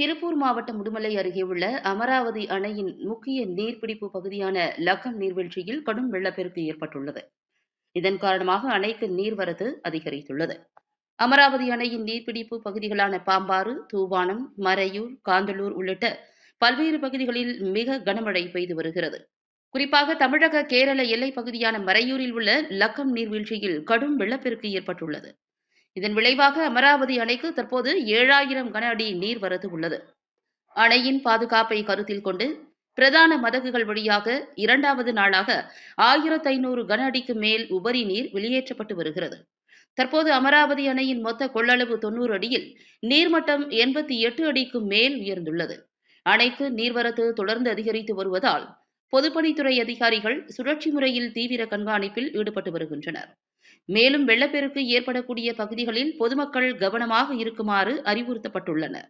திருப்பூர் மாவட்டம் முதுமலை அருகே உள்ள அமராவதி அணையின் முக்கிய நீர்பிடிப்பு பகுதியான லக்கம் நீர்வீழ்ச்சியில் கடும் வெள்ளப்பெருக்கு ஏற்பட்டுள்ளது இதன் காரணமாக அணைக்கு நீர்வரத்து அதிகரித்துள்ளது அமராவதி அணையின் நீர்பிடிப்பு பகுதிகளான பாம்பாறு தூவானம் மறையூர் காந்தலூர் உள்ளிட்ட பல்வேறு பகுதிகளில் மிக கனமழை பெய்து வருகிறது குறிப்பாக தமிழக கேரள எல்லைப் பகுதியான மறையூரில் உள்ள லக்கம் நீர்வீழ்ச்சியில் கடும் வெள்ளப்பெருக்கு ஏற்பட்டுள்ளது இதன் விளைவாக அமராவதி அணைக்கு தற்போது ஏழாயிரம் கன அடி நீர்வரத்து உள்ளது அணையின் பாதுகாப்பை கருத்தில் கொண்டு பிரதான மதகுகள் வழியாக இரண்டாவது நாளாக ஆயிரத்து ஐநூறு கன அடிக்கு மேல் உபரி நீர் வெளியேற்றப்பட்டு வருகிறது தற்போது அமராவதி அணையின் மொத்த கொள்ளளவு தொன்னூறு அடியில் நீர்மட்டம் எண்பத்தி எட்டு அடிக்கு மேல் உயர்ந்துள்ளது அணைக்கு நீர்வரத்து தொடர்ந்து அதிகரித்து வருவதால் பொதுப்பணித்துறை அதிகாரிகள் சுழற்சி முறையில் தீவிர கண்காணிப்பில் ஈடுபட்டு வருகின்றனர் மேலும் வெள்ளப்பெருக்கு ஏற்படக்கூடிய பகுதிகளில் பொதுமக்கள் கவனமாக இருக்குமாறு அறிவுறுத்தப்பட்டுள்ளனர்.